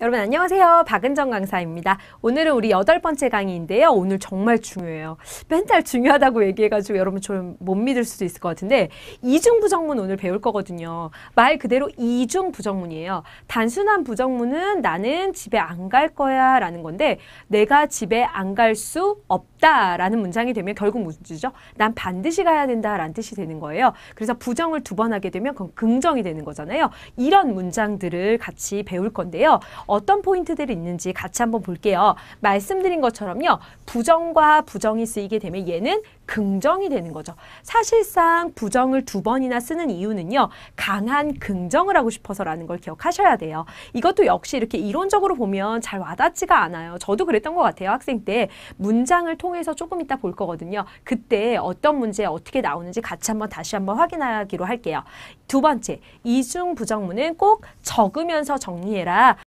여러분 안녕하세요. 박은정 강사입니다. 오늘은 우리 여덟 번째 강의인데요. 오늘 정말 중요해요. 맨날 중요하다고 얘기해가지고 여러분 좀 못 믿을 수도 있을 것 같은데 이중부정문 오늘 배울 거거든요. 말 그대로 이중부정문이에요. 단순한 부정문은 나는 집에 안 갈 거야 라는 건데 내가 집에 안 갈 수 없다 라는 문장이 되면 결국 무슨 문제죠. 난 반드시 가야 된다 라는 뜻이 되는 거예요. 그래서 부정을 두 번 하게 되면 그건 긍정이 되는 거잖아요. 이런 문장들을 같이 배울 건데요. 어떤 포인트들이 있는지 같이 한번 볼게요. 말씀드린 것처럼요. 부정과 부정이 쓰이게 되면 얘는 긍정이 되는 거죠. 사실상 부정을 두 번이나 쓰는 이유는요. 강한 긍정을 하고 싶어서라는 걸 기억하셔야 돼요. 이것도 역시 이렇게 이론적으로 보면 잘 와닿지가 않아요. 저도 그랬던 것 같아요. 학생 때 문장을 통해서 조금 이따 볼 거거든요. 그때 어떤 문제 에 어떻게 나오는지 같이 한번 다시 한번 확인하기로 할게요. 두 번째, 이중 부정문은 꼭 적으면서 정리해라.